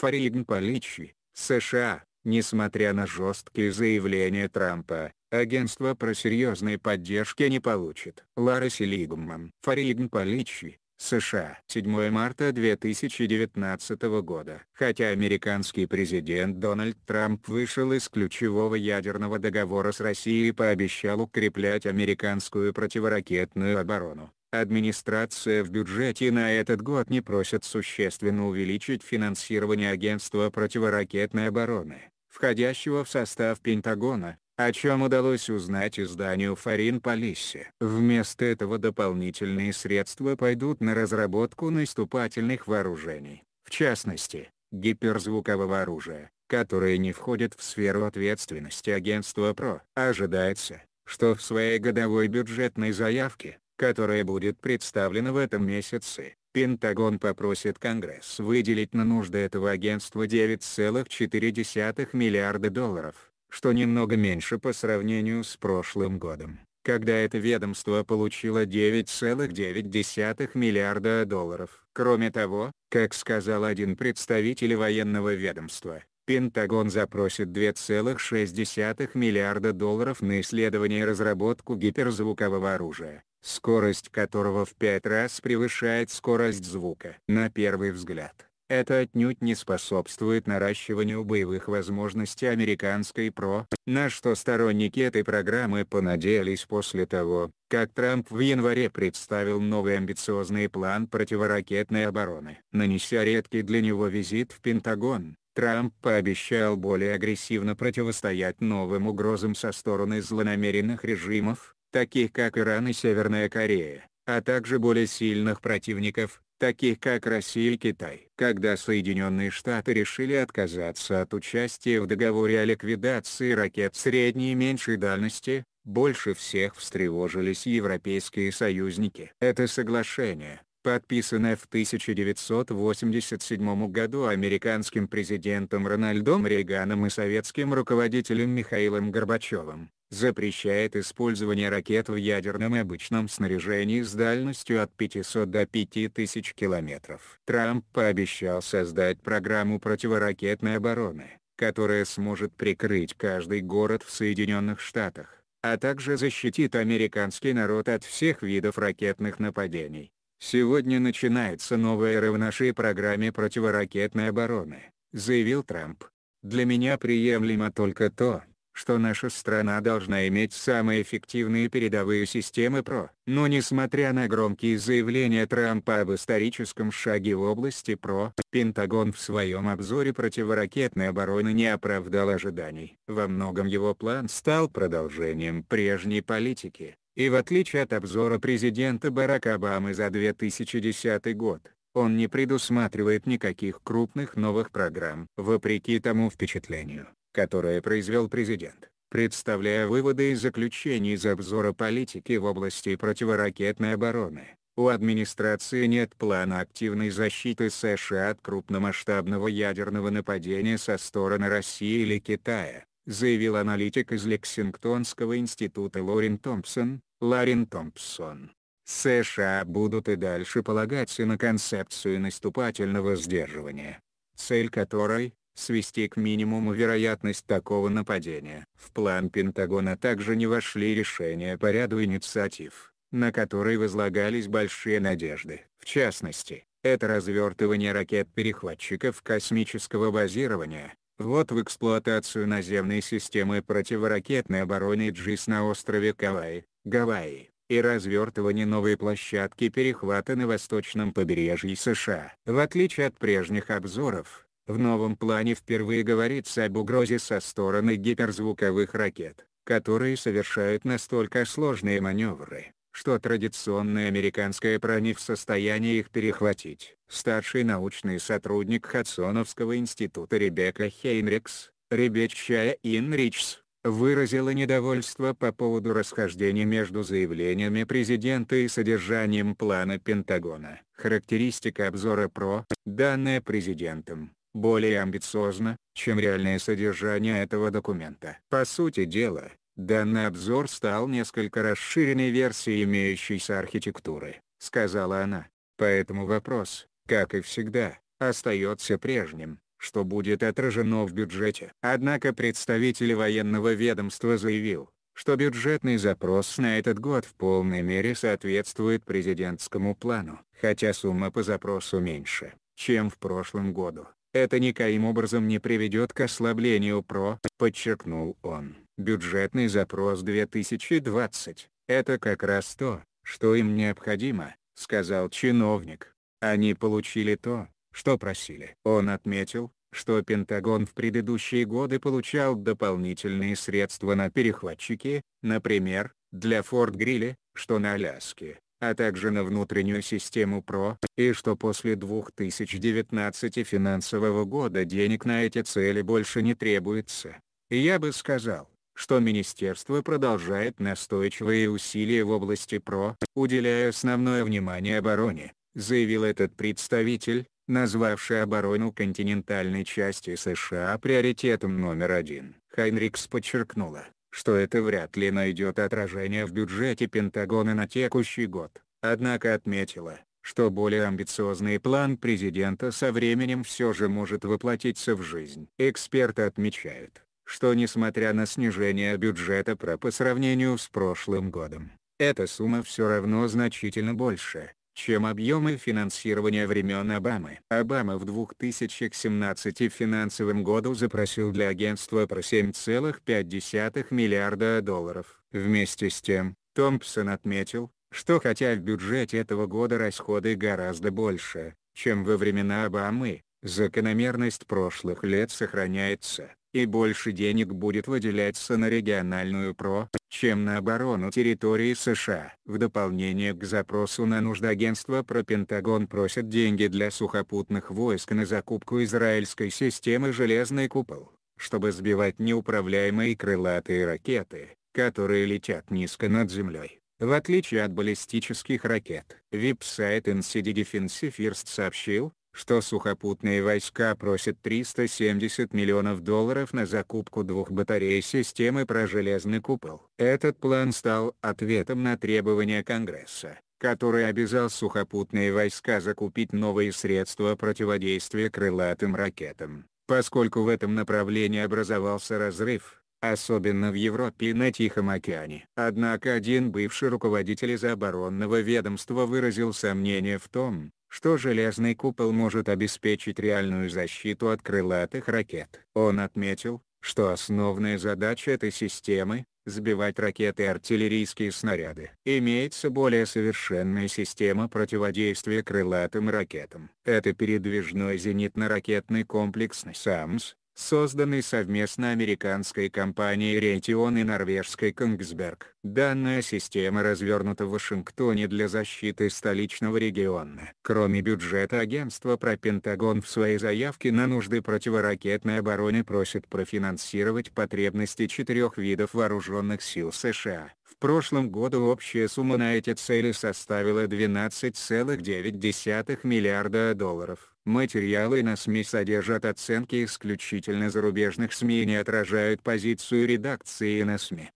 Фаригн Поличи, США, несмотря на жесткие заявления Трампа, агентство про серьезные поддержки не получит. Лара Селигман, Фаригн Поличи, США. 7 марта 2019 года. Хотя американский президент Дональд Трамп вышел из ключевого ядерного договора с Россией и пообещал укреплять американскую противоракетную оборону, Администрация в бюджете на этот год не просит существенно увеличить финансирование агентства противоракетной обороны, входящего в состав Пентагона, о чем удалось узнать изданию Фарин Policy. Вместо этого дополнительные средства пойдут на разработку наступательных вооружений, в частности, гиперзвукового оружия, которое не входит в сферу ответственности агентства ПРО. Ожидается, что в своей годовой бюджетной заявке которое будет представлено в этом месяце, Пентагон попросит Конгресс выделить на нужды этого агентства 9,4 миллиарда долларов, что немного меньше по сравнению с прошлым годом, когда это ведомство получило 9,9 миллиарда долларов. Кроме того, как сказал один представитель военного ведомства, Пентагон запросит 2,6 миллиарда долларов на исследование и разработку гиперзвукового оружия, скорость которого в пять раз превышает скорость звука. На первый взгляд, это отнюдь не способствует наращиванию боевых возможностей американской ПРО, на что сторонники этой программы понадеялись после того, как Трамп в январе представил новый амбициозный план противоракетной обороны. Нанеся редкий для него визит в Пентагон, Трамп пообещал более агрессивно противостоять новым угрозам со стороны злонамеренных режимов, таких как Иран и Северная Корея, а также более сильных противников, таких как Россия и Китай. Когда Соединенные Штаты решили отказаться от участия в договоре о ликвидации ракет средней и меньшей дальности, больше всех встревожились европейские союзники. Это соглашение, подписанное в 1987 году американским президентом Рональдом Рейганом и советским руководителем Михаилом Горбачевым, запрещает использование ракет в ядерном и обычном снаряжении с дальностью от 500 до 5000 километров. Трамп пообещал создать программу противоракетной обороны, которая сможет прикрыть каждый город в Соединенных Штатах, а также защитит американский народ от всех видов ракетных нападений. «Сегодня начинается новая эра в нашей программе противоракетной обороны», — заявил Трамп. «Для меня приемлемо только то, что наша страна должна иметь самые эффективные передовые системы ПРО. Но несмотря на громкие заявления Трампа об историческом шаге в области ПРО, Пентагон в своем обзоре противоракетной обороны не оправдал ожиданий. Во многом его план стал продолжением прежней политики, и в отличие от обзора президента Барака Обамы за 2010 год, он не предусматривает никаких крупных новых программ. Вопреки тому впечатлению, которое произвел президент, представляя выводы и заключения из обзора политики в области противоракетной обороны. У администрации нет плана активной защиты США от крупномасштабного ядерного нападения со стороны России или Китая, заявил аналитик из Лексингтонского института Лорин Томпсон, Ларин Томпсон. США будут и дальше полагаться на концепцию наступательного сдерживания, цель которой свести к минимуму вероятность такого нападения. В план Пентагона также не вошли решения по ряду инициатив, на которые возлагались большие надежды. В частности, это развертывание ракет-перехватчиков космического базирования, вот в эксплуатацию наземной системы противоракетной обороны ДЖИС на острове Кавай, Гавайи, и развертывание новой площадки перехвата на восточном побережье США. В отличие от прежних обзоров, в новом плане впервые говорится об угрозе со стороны гиперзвуковых ракет, которые совершают настолько сложные маневры, что традиционная американская ПРО не в состоянии их перехватить. Старший научный сотрудник Хадсоновского института Ребекка Хейнрикс, Ребекчая Инричс, выразила недовольство по поводу расхождения между заявлениями президента и содержанием плана Пентагона. Характеристика обзора ПРО, данная президентом, более амбициозно, чем реальное содержание этого документа. По сути дела, данный обзор стал несколько расширенной версией имеющейся архитектуры, сказала она. Поэтому вопрос, как и всегда, остается прежним что будет отражено в бюджете. Однако представитель военного ведомства заявил, что бюджетный запрос на этот год в полной мере соответствует президентскому плану, хотя сумма по запросу меньше, чем в прошлом году это никоим образом не приведет к ослаблению ПРО, подчеркнул он. Бюджетный запрос 2020 – это как раз то, что им необходимо, сказал чиновник. Они получили то, что просили. Он отметил, что Пентагон в предыдущие годы получал дополнительные средства на перехватчики, например, для Форт Грилли, что на Аляске а также на внутреннюю систему ПРО, и что после 2019 финансового года денег на эти цели больше не требуется. Я бы сказал, что Министерство продолжает настойчивые усилия в области ПРО, уделяя основное внимание обороне, заявил этот представитель, назвавший оборону континентальной части США приоритетом номер один. Хайнрикс подчеркнула, что это вряд ли найдет отражение в бюджете Пентагона на текущий год, однако отметила, что более амбициозный план президента со временем все же может воплотиться в жизнь. Эксперты отмечают, что несмотря на снижение бюджета ПРО по сравнению с прошлым годом, эта сумма все равно значительно больше, чем объемы финансирования времен Обамы. Обама в 2017 финансовом году запросил для агентства про 7,5 миллиарда долларов. Вместе с тем, Томпсон отметил, что хотя в бюджете этого года расходы гораздо больше, чем во времена Обамы, закономерность прошлых лет сохраняется, и больше денег будет выделяться на региональную ПРО чем на оборону территории США. В дополнение к запросу на нужды агентства про Пентагон просят деньги для сухопутных войск на закупку израильской системы «Железный купол», чтобы сбивать неуправляемые крылатые ракеты, которые летят низко над землей. В отличие от баллистических ракет, веб-сайт NCD Defense First сообщил, что сухопутные войска просят 370 миллионов долларов на закупку двух батарей системы про железный купол. Этот план стал ответом на требования Конгресса, который обязал сухопутные войска закупить новые средства противодействия крылатым ракетам, поскольку в этом направлении образовался разрыв, особенно в Европе и на Тихом океане. Однако один бывший руководитель из оборонного ведомства выразил сомнение в том, что железный купол может обеспечить реальную защиту от крылатых ракет. Он отметил, что основная задача этой системы — сбивать ракеты и артиллерийские снаряды. Имеется более совершенная система противодействия крылатым ракетам. Это передвижной зенитно-ракетный комплекс «САМС», созданный совместно американской компанией Raytheon и норвежской Kongsberg Данная система развернута в Вашингтоне для защиты столичного региона. Кроме бюджета агентство про Пентагон в своей заявке на нужды противоракетной обороны просит профинансировать потребности четырех видов вооруженных сил США прошлом году общая сумма на эти цели составила 12,9 миллиарда долларов. Материалы на СМИ содержат оценки исключительно зарубежных СМИ и не отражают позицию редакции на СМИ.